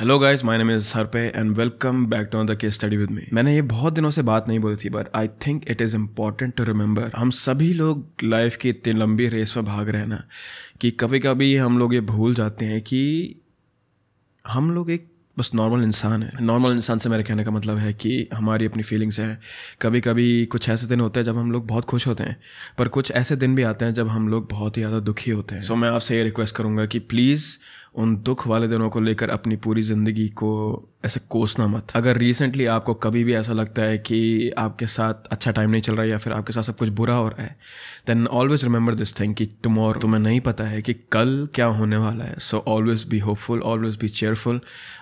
hello guys my name is हरपे and welcome back to the case study with me मैंने ये बहुत दिनों से बात नहीं बोली थी but I think it is important to remember हम सभी लोग लाइफ की इतनी लंबी रेस में भाग रहे हैं ना कि कभी कभी हम लोग ये भूल जाते हैं कि हम लोग एक बस नॉर्मल इंसान है नॉर्मल इंसान से मेरे कहने का मतलब है कि हमारी अपनी फीलिंग्स हैं कभी कभी कुछ ऐसे दिन होते हैं जब हम लोग बहुत खुश होते हैं पर कुछ ऐसे दिन भी आते हैं जब हम लोग बहुत ही ज़्यादा दुखी होते हैं सो so, मैं आपसे ये रिक्वेस्ट करूँगा कि प्लीज़ उन दुख वाले दिनों को लेकर अपनी पूरी ज़िंदगी को ऐसे कोसना मत अगर रिसेंटली आपको कभी भी ऐसा लगता है कि आपके साथ अच्छा टाइम नहीं चल रहा है या फिर आपके साथ सब कुछ बुरा हो रहा है then always remember this thing कि टुमारो तुम्हें नहीं पता है कि कल क्या होने वाला है so always be hopeful always be cheerful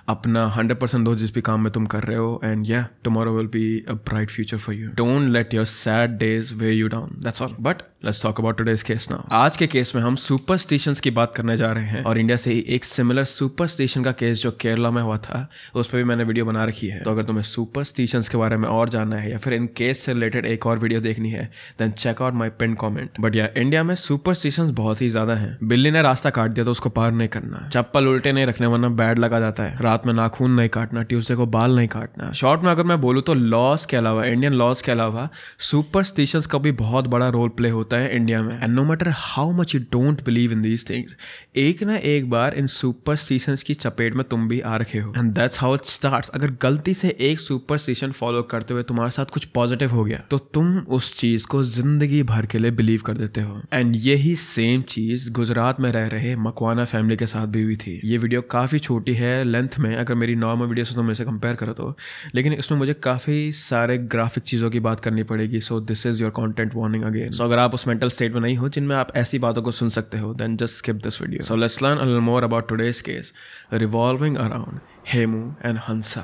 अपना हंड्रेड परसेंट दो जिस भी काम में तुम कर रहे हो एंड या tomorrow will be a bright future for you don't let your sad days weigh you down that's all but let's talk about today's case now आज के केस में हम सुपरस्टिशंस की बात करने जा रहे हैं और इंडिया से ही एक सिमिलर सुपरस्टिशन का केस जो केरला में हुआ था उस पर भी मैंने वीडियो बना रखी है तो अगर तुम्हें सुपरस्टिशंस के बारे में और जानना है या फिर इन केस से रिलेटेड एक और वीडियो देखनी है then check out my pinned comment but या इंडिया में सुपरस्टिशंस बहुत ही ज्यादा है बिल्ली ने रास्ता काट दिया तो उसको पार नहीं करना चप्पल उल्टे नहीं रखने वरना बैड लगा जाता है रात में नाखून नहीं काटना ट्यूजडे को बाल नहीं काटना शॉर्ट में अगर मैं बोलूँ तो लॉस के अलावा इंडियन लॉस के अलावा सुपरस्टिशंस का भी बहुत बड़ा रोल प्ले होता होता है इंडिया में and no matter how much you don't believe in these things एक ना एक बार इन सुपरस्टिशंस की चपेट में तुम भी आ रखे हो and that's how it start अगर गलती से एक सुपरस्टिशन फॉलो करते हुए तुम्हारे साथ कुछ पॉजिटिव हो गया तो तुम उस चीज को जिंदगी भर के लिए बिलीव कर देते हो एंड यही सेम चीज गुजरात में रह रहे मकवाना फैमिली के साथ भी हुई थी ये वीडियो काफी छोटी है लेंथ में अगर मेरी नॉर्मल वीडियो से तुम इसे कंपेयर करो तो लेकिन इसमें मुझे काफी सारे ग्राफिक चीजों की बात करनी पड़ेगी so this is your content warning again so अगर आप उस मेंटल स्टेट में नहीं हो जिनमें आप ऐसी बातों को सुन सकते हो then just skip this video so let's learn all more about today's case revolving around Hemu and Hansa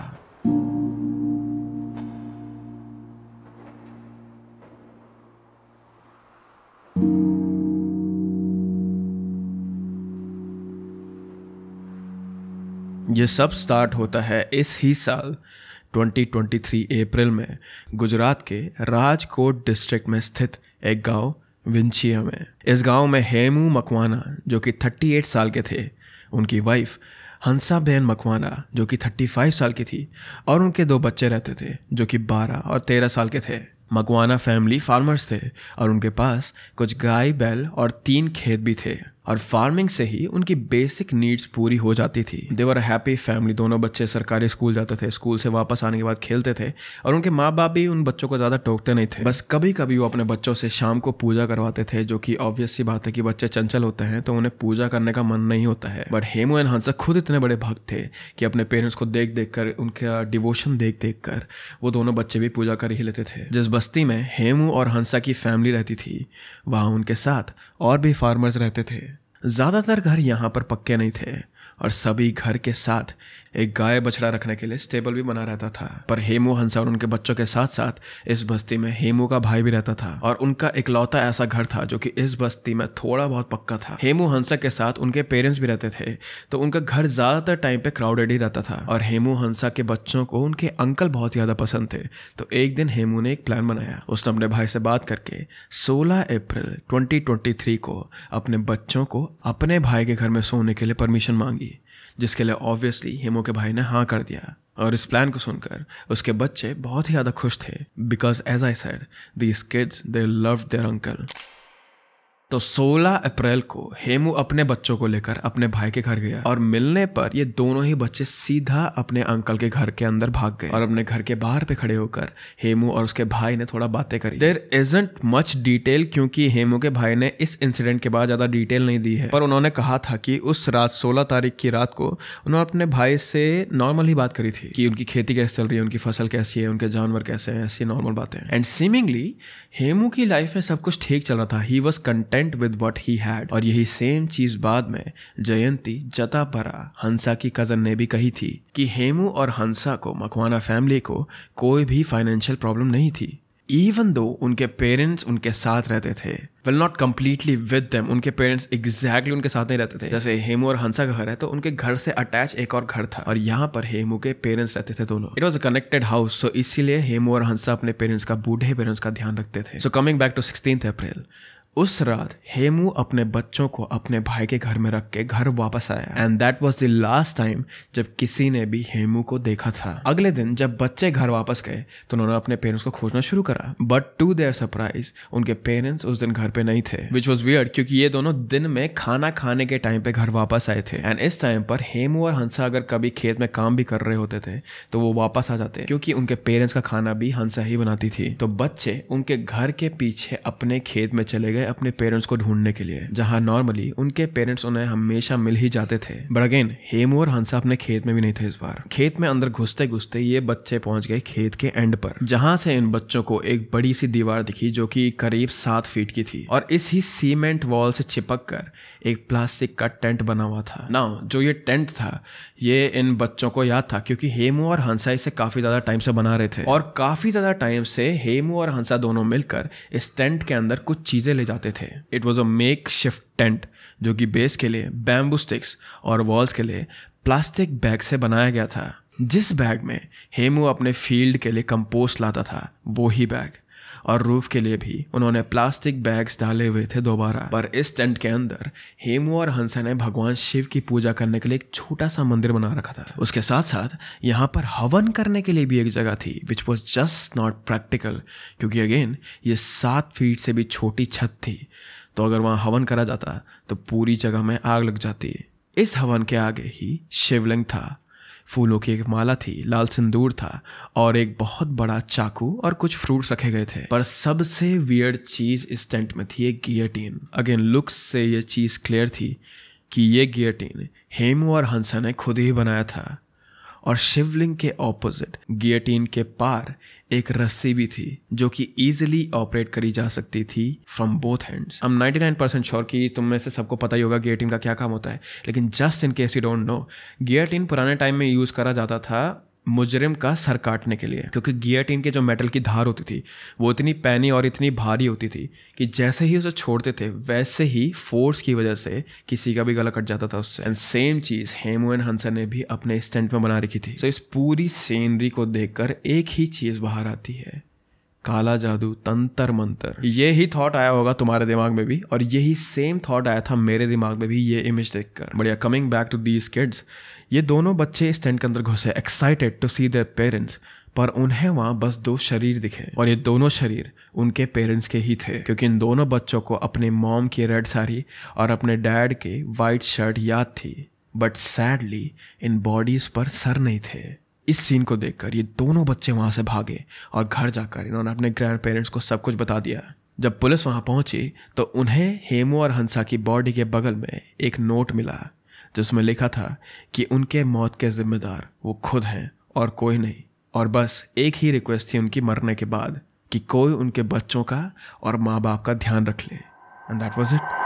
ये सब स्टार्ट होता है इस ही साल 2023 अप्रैल में गुजरात के राजकोट डिस्ट्रिक्ट में स्थित एक गांव विंचिया में इस गांव में हेमू मकवाना जो कि 38 साल के थे उनकी वाइफ हंसा बहन मकवाना जो कि 35 साल की थी और उनके दो बच्चे रहते थे जो कि 12 और 13 साल के थे मकवाना फैमिली फार्मर्स थे और उनके पास कुछ गाय बैल और तीन खेत भी थे और फार्मिंग से ही उनकी बेसिक नीड्स पूरी हो जाती थी देवर हैप्पी फैमिली दोनों बच्चे सरकारी स्कूल जाते थे स्कूल से वापस आने के बाद खेलते थे और उनके माँ बाप भी उन बच्चों को ज़्यादा टोकते नहीं थे बस कभी कभी वो अपने बच्चों से शाम को पूजा करवाते थे जो कि ऑब्वियस सी बात है कि बच्चे चंचल होते हैं तो उन्हें पूजा करने का मन नहीं होता है बट हेमो एंड हंसा खुद इतने बड़े भक्त थे कि अपने पेरेंट्स को देख देख कर उनका डिवोशन देख देख कर वो दोनों बच्चे भी पूजा कर ही लेते थे जिस बस्ती में हेमू और हंसा की फैमिली रहती थी वहाँ उनके साथ और भी फार्मर्स रहते थे ज़्यादातर घर यहाँ पर पक्के नहीं थे और सभी घर के साथ एक गाय बछड़ा रखने के लिए स्टेबल भी बना रहता था पर हेमू हंसा और उनके बच्चों के साथ साथ इस बस्ती में हेमू का भाई भी रहता था और उनका इकलौता ऐसा घर था जो कि इस बस्ती में थोड़ा बहुत पक्का था हेमू हंसा के साथ उनके पेरेंट्स भी रहते थे तो उनका घर ज्यादातर टाइम पे क्राउडेड ही रहता था और हेमू हंसा के बच्चों को उनके अंकल बहुत ज्यादा पसंद थे तो एक दिन हेमू ने एक प्लान बनाया उसने अपने भाई से बात करके सोलह अप्रैल ट्वेंटी को अपने बच्चों को अपने भाई के घर में सोने के लिए परमिशन मांगी जिसके लिए ऑब्वियसली हेमो के भाई ने हाँ कर दिया और इस प्लान को सुनकर उसके बच्चे बहुत ही ज़्यादा खुश थे because as I said this kids they love their uncle तो 16 अप्रैल को हेमू अपने बच्चों को लेकर अपने भाई के घर गया और मिलने पर ये दोनों ही बच्चे सीधा अपने अंकल के घर के अंदर भाग गए और अपने घर के बाहर पे खड़े होकर हेमू और उसके भाई ने थोड़ा बातें करी देर इजेंट मच डिटेल क्योंकि हेमू के भाई ने इस इंसिडेंट के बाद ज्यादा डिटेल नहीं दी है पर उन्होंने कहा था कि उस रात सोलह तारीख की रात को उन्होंने अपने भाई से नॉर्मल ही बात करी थी कि उनकी खेती कैसे चल रही है उनकी फसल कैसी है उनके जानवर कैसे है ऐसी नॉर्मल बातें एंड सीमिंगली हेमू की लाइफ में सब कुछ ठीक चल रहा था he was content content with what he had और यही सेम चीज बाद में जयंती जता परा हंसा की कजन ने भी कही थी कि हेमू और हंसा को मकवाना फैमिली को कोई भी फाइनेंशियल प्रॉब्लम नहीं थी इवन दो उनके पेरेंट्स उनके साथ रहते थे well not completely with them उनके पेरेंट्स एग्जैक्टली उनके साथ नहीं रहते थे जैसे हेमू और हंसा का घर है तो उनके घर से अटैच एक और घर था और यहाँ पर हेमू के पेरेंट्स रहते थे दोनों it was a connected house so इसीलिए हेमू और हंसा अपने पेरेंट्स का बूढ़े पेरेंट्स का ध्यान रखते थे so coming back to sixteen April उस रात हेमू अपने बच्चों को अपने भाई के घर में रख के घर वापस आया and that was the last time जब किसी ने भी हेमू को देखा था अगले दिन जब बच्चे घर वापस गए तो उन्होंने अपने पेरेंट्स को खोजना शुरू करा बट टू देयर सरप्राइज उनके पेरेंट्स उस दिन घर पे नहीं थे विच वॉज वियर्ड क्योंकि ये दोनों दिन में खाना खाने के टाइम पे घर वापस आए थे एंड इस टाइम पर हेमू और हंसा अगर कभी खेत में काम भी कर रहे होते थे तो वो वापस आ जाते क्योंकि उनके पेरेंट्स का खाना भी हंसा ही बनाती थी तो बच्चे उनके घर के पीछे अपने खेत में चले गए गए अपने पेरेंट्स को ढूंढने के लिए जहाँ नॉर्मली उनके पेरेंट्स उन्हें हमेशा मिल ही जाते थे बट अगेन हेमू और हंसा अपने खेत में भी नहीं थे इस बार खेत में अंदर घुसते घुसते ये बच्चे पहुंच गए खेत के एंड पर जहां से इन बच्चों को एक बड़ी सी दीवार दिखी जो कि करीब सात फीट की थी और इस ही सीमेंट वॉल से चिपक कर एक प्लास्टिक का टेंट बना हुआ था ना जो ये टेंट था ये इन बच्चों को याद था क्योंकि हेमू और हंसा इसे काफी ज्यादा टाइम से बना रहे थे और काफी ज्यादा टाइम से हेमू और हंसा दोनों मिलकर इस टेंट के अंदर कुछ चीजें ले जा जाते थे it was a makeshift tent जो कि बेस के लिए बैम्बू स्टिक्स और वॉल्स के लिए प्लास्टिक बैग से बनाया गया था जिस बैग में हेमू अपने फील्ड के लिए कंपोस्ट लाता था वो ही बैग और रूफ के लिए भी उन्होंने प्लास्टिक बैग्स डाले हुए थे दोबारा पर इस टेंट के अंदर हेमू और हंसा ने भगवान शिव की पूजा करने के लिए एक छोटा सा मंदिर बना रखा था उसके साथ साथ यहाँ पर हवन करने के लिए भी एक जगह थी which was just not practical क्योंकि अगेन ये सात फीट से भी छोटी छत थी तो अगर वहाँ हवन करा जाता तो पूरी जगह में आग लग जाती इस हवन के आगे ही शिवलिंग था फूलों की एक माला थी लाल सिंदूर था और एक बहुत बड़ा चाकू और कुछ फ्रूट्स रखे गए थे पर सबसे वियर्ड चीज़ इस टेंट में थी एक गियटीन अगेन लुक्स से ये चीज़ क्लियर थी कि ये गियटीन हेमू और हंसा ने खुद ही बनाया था और शिवलिंग के ऑपोजिट गियटीन के पार एक रस्सी भी थी जो कि इजिली ऑपरेट करी जा सकती थी फ्रॉम बोथ हैंड्स हम 99% नाइन परसेंट श्योर की तुम में से सबको पता ही होगा गियटीन का क्या काम होता है लेकिन just in case you don't know guillotine पुराने टाइम में यूज़ करा जाता था मुजरिम का सर काटने के लिए क्योंकि गियाटीन के जो मेटल की धार होती थी वो इतनी पैनी और इतनी भारी होती थी कि जैसे ही उसे छोड़ते थे वैसे ही फोर्स की वजह से किसी का भी गला कट जाता था उससे एंड सेम चीज़ हेमू एंड हंसन ने भी अपने स्टेंट में बना रखी थी सो so, इस पूरी सीनरी को देखकर एक ही चीज़ बाहर आती है काला जादू तंतर मंतर ये ही थॉट आया होगा तुम्हारे दिमाग में भी और यही सेम थॉट आया था मेरे दिमाग में भी ये इमेज देख कर बढ़िया coming back to these kids ये दोनों बच्चे इस टेंट के अंदर घुसे excited to see their parents पर उन्हें वहाँ बस दो शरीर दिखे और ये दोनों शरीर उनके पेरेंट्स के ही थे क्योंकि इन दोनों बच्चों को अपने मॉम की रेड साड़ी और अपने डैड के वाइट शर्ट याद थी बट सैडली इन बॉडीज पर सर नहीं थे इस सीन को देखकर ये दोनों बच्चे वहाँ से भागे और घर जाकर इन्होंने अपने ग्रैंड पेरेंट्स को सब कुछ बता दिया जब पुलिस वहाँ पहुँची तो उन्हें हेमू और हंसा की बॉडी के बगल में एक नोट मिला जिसमें लिखा था कि उनके मौत के जिम्मेदार वो खुद हैं और कोई नहीं और बस एक ही रिक्वेस्ट थी उनकी मरने के बाद कि कोई उनके बच्चों का और माँ बाप का ध्यान रख ले and that was it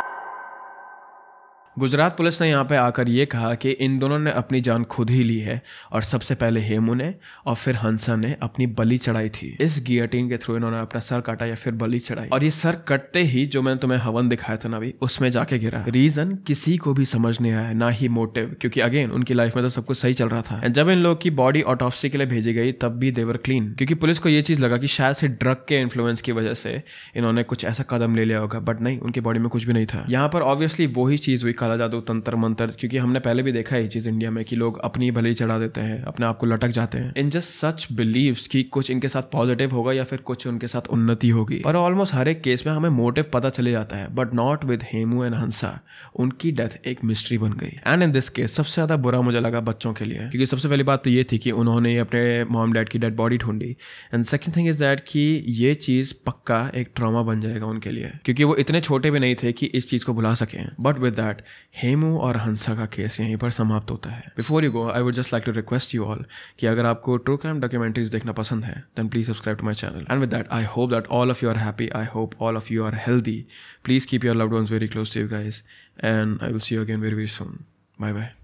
Gujarat police ने यहाँ पे आकर ये कहा कि इन दोनों ने अपनी जान खुद ही ली है और सबसे पहले हेमू ने और फिर हंसा ने अपनी बलि चढ़ाई थी इस गियटीन के थ्रू इन्होंने अपना सर काटा या फिर बलि चढ़ाई और ये सर कटते ही जो मैंने तुम्हें हवन दिखाया था ना अभी उसमें जाके गिरा रीजन किसी को भी समझ नहीं आया ना ही मोटिव क्योंकि अगेन उनकी लाइफ में तो सब कुछ सही चल रहा था जब इन लोग की बॉडी ऑटोप्सी के लिए भेजी गई तब भी देवर क्लीन क्योंकि पुलिस को ये चीज लगा कि शायद से ड्रग के इन्फ्लुएंस की वजह से इन्होंने कुछ ऐसा कदम ले लिया होगा बट नहीं उनकी बॉडी में कुछ भी नहीं था यहाँ पर ऑब्वियसली वही चीज हुई डाला जादू तंत्र मंत्र क्योंकि हमने पहले भी देखा है ये चीज़ इंडिया में कि लोग अपनी भले चढ़ा देते हैं अपने आप को लटक जाते हैं इन जस्ट सच बिलीव कि कुछ इनके साथ पॉजिटिव होगा या फिर कुछ उनके साथ उन्नति होगी और ऑलमोस्ट हर एक केस में हमें मोटिव पता चले जाता है but not with Hemu and Hansa उनकी डेथ एक मिस्ट्री बन गई एंड इन दिस केस सबसे ज़्यादा बुरा मुझे लगा बच्चों के लिए क्योंकि सबसे पहली बात तो ये थी कि उन्होंने अपने मॉम डैड की डेड बॉडी ढूंढी and second thing is that कि ये चीज़ पक्का एक ट्रामा बन जाएगा उनके लिए क्योंकि वो इतने छोटे भी नहीं थे कि इस चीज़ को भुला सकें बट विद दैट हेमू और हंसा का केस यहीं पर समाप्त होता है before you go I would just like to request you all कि अगर आपको ट्रू क्राइम डॉक्यूमेंट्रीज देखना पसंद है then please subscribe to my channel and with that I hope that all of you are happy I hope all of you are healthy please keep your loved ones very close to you guys and I will see you again very very soon bye bye